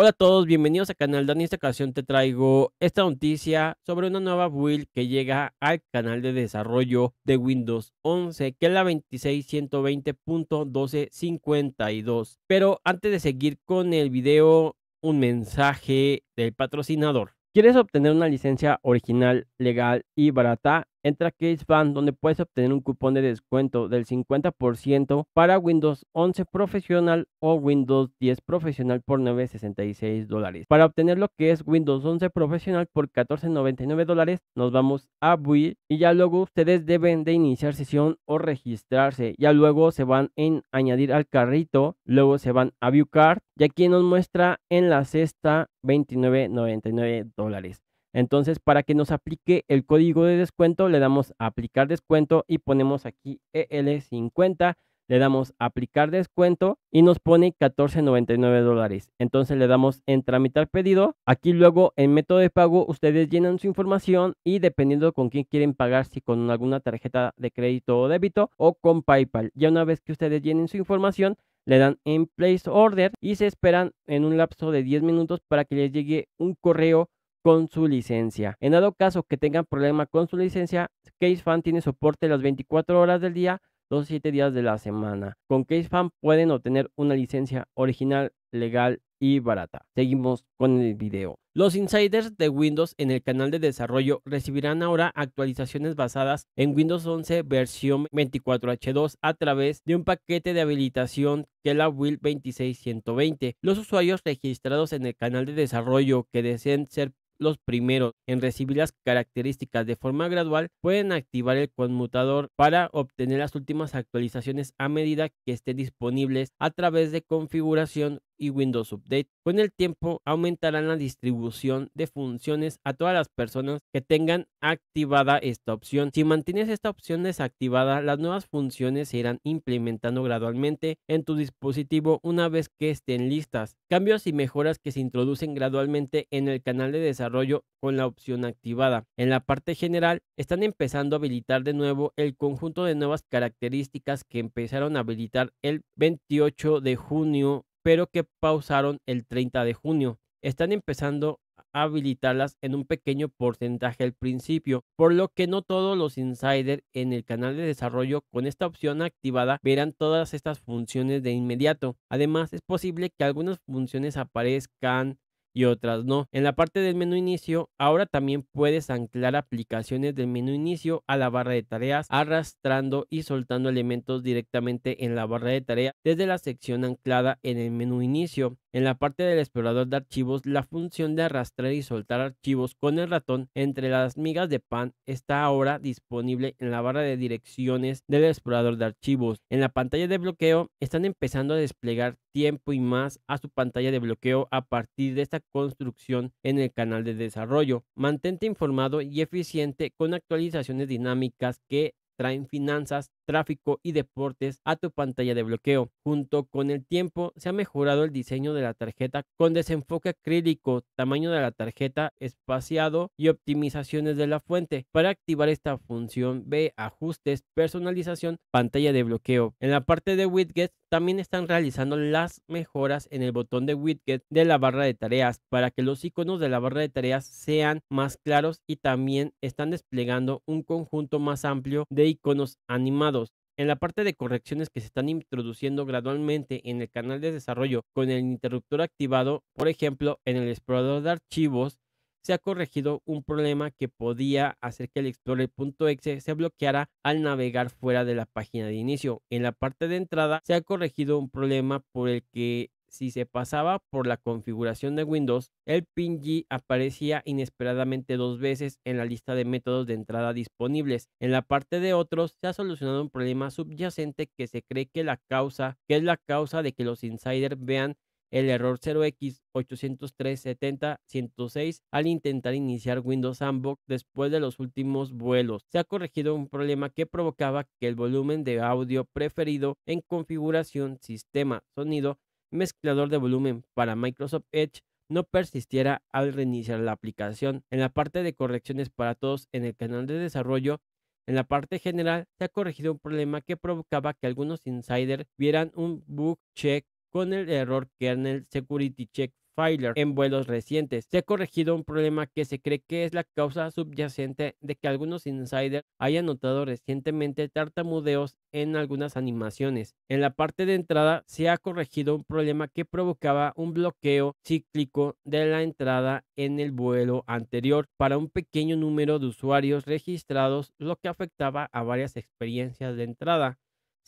Hola a todos, bienvenidos al Canal Dani. En esta ocasión te traigo esta noticia sobre una nueva build que llega al canal de desarrollo de Windows 11, que es la 26.120.1252. Pero antes de seguir con el video, un mensaje del patrocinador. ¿Quieres obtener una licencia original, legal y barata? entra a CaseBand donde puedes obtener un cupón de descuento del 50% para Windows 11 Profesional o Windows 10 Profesional por 9.66 dólares. Para obtener lo que es Windows 11 Profesional por 14.99 dólares, nos vamos a Build y ya luego ustedes deben de iniciar sesión o registrarse. Ya luego se van en añadir al carrito, luego se van a View Card y aquí nos muestra en la cesta 29.99 dólares. Entonces, para que nos aplique el código de descuento, le damos a aplicar descuento y ponemos aquí EL50, le damos aplicar descuento y nos pone 14.99 dólares. Entonces le damos en tramitar pedido. Aquí luego en método de pago ustedes llenan su información y dependiendo con quién quieren pagar, si con alguna tarjeta de crédito o débito o con PayPal. Ya una vez que ustedes llenen su información, le dan en place order y se esperan en un lapso de 10 minutos para que les llegue un correo con su licencia. En dado caso que tengan problema con su licencia, CaseFan tiene soporte las 24 horas del día, los 7 días de la semana. Con CaseFan pueden obtener una licencia original, legal y barata. Seguimos con el video. Los insiders de Windows en el canal de desarrollo recibirán ahora actualizaciones basadas en Windows 11 versión 24H2 a través de un paquete de habilitación que la Will 26120. Los usuarios registrados en el canal de desarrollo que deseen ser los primeros en recibir las características de forma gradual pueden activar el conmutador para obtener las últimas actualizaciones a medida que estén disponibles a través de configuración y Windows Update. Con el tiempo aumentarán la distribución de funciones a todas las personas que tengan activada esta opción. Si mantienes esta opción desactivada, las nuevas funciones se irán implementando gradualmente en tu dispositivo una vez que estén listas. Cambios y mejoras que se introducen gradualmente en el canal de desarrollo con la opción activada. En la parte general, están empezando a habilitar de nuevo el conjunto de nuevas características que empezaron a habilitar el 28 de junio pero que pausaron el 30 de junio. Están empezando a habilitarlas en un pequeño porcentaje al principio, por lo que no todos los insiders en el canal de desarrollo con esta opción activada verán todas estas funciones de inmediato. Además, es posible que algunas funciones aparezcan y otras no. En la parte del menú inicio, ahora también puedes anclar aplicaciones del menú inicio a la barra de tareas arrastrando y soltando elementos directamente en la barra de tareas desde la sección anclada en el menú inicio. En la parte del explorador de archivos, la función de arrastrar y soltar archivos con el ratón entre las migas de pan está ahora disponible en la barra de direcciones del explorador de archivos. En la pantalla de bloqueo están empezando a desplegar tiempo y más a su pantalla de bloqueo a partir de esta construcción en el canal de desarrollo. Mantente informado y eficiente con actualizaciones dinámicas que traen finanzas tráfico y deportes a tu pantalla de bloqueo. Junto con el tiempo se ha mejorado el diseño de la tarjeta con desenfoque acrílico, tamaño de la tarjeta espaciado y optimizaciones de la fuente. Para activar esta función ve ajustes, personalización, pantalla de bloqueo. En la parte de widgets también están realizando las mejoras en el botón de widget de la barra de tareas para que los iconos de la barra de tareas sean más claros y también están desplegando un conjunto más amplio de iconos animados en la parte de correcciones que se están introduciendo gradualmente en el canal de desarrollo con el interruptor activado, por ejemplo, en el explorador de archivos, se ha corregido un problema que podía hacer que el explorer.exe se bloqueara al navegar fuera de la página de inicio. En la parte de entrada se ha corregido un problema por el que si se pasaba por la configuración de Windows, el G aparecía inesperadamente dos veces en la lista de métodos de entrada disponibles. En la parte de otros se ha solucionado un problema subyacente que se cree que la causa, que es la causa de que los insiders vean el error 0x 80370106 al intentar iniciar Windows Unbox después de los últimos vuelos. Se ha corregido un problema que provocaba que el volumen de audio preferido en configuración sistema sonido mezclador de volumen para Microsoft Edge no persistiera al reiniciar la aplicación. En la parte de correcciones para todos en el canal de desarrollo, en la parte general se ha corregido un problema que provocaba que algunos insiders vieran un bug check con el error kernel security check en vuelos recientes. Se ha corregido un problema que se cree que es la causa subyacente de que algunos insiders hayan notado recientemente tartamudeos en algunas animaciones. En la parte de entrada se ha corregido un problema que provocaba un bloqueo cíclico de la entrada en el vuelo anterior para un pequeño número de usuarios registrados, lo que afectaba a varias experiencias de entrada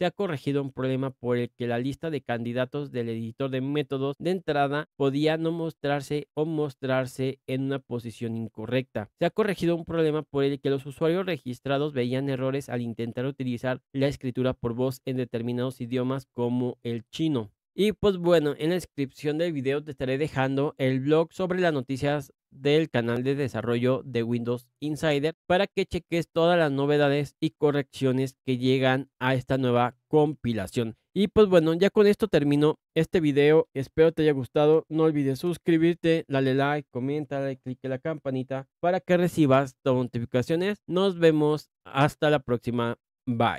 se ha corregido un problema por el que la lista de candidatos del editor de métodos de entrada podía no mostrarse o mostrarse en una posición incorrecta. Se ha corregido un problema por el que los usuarios registrados veían errores al intentar utilizar la escritura por voz en determinados idiomas como el chino. Y pues bueno, en la descripción del video te estaré dejando el blog sobre las noticias del canal de desarrollo de Windows Insider para que cheques todas las novedades y correcciones que llegan a esta nueva compilación. Y pues bueno, ya con esto termino este video. Espero te haya gustado. No olvides suscribirte, dale like, comenta, dale click la campanita para que recibas todas las notificaciones. Nos vemos hasta la próxima. Bye.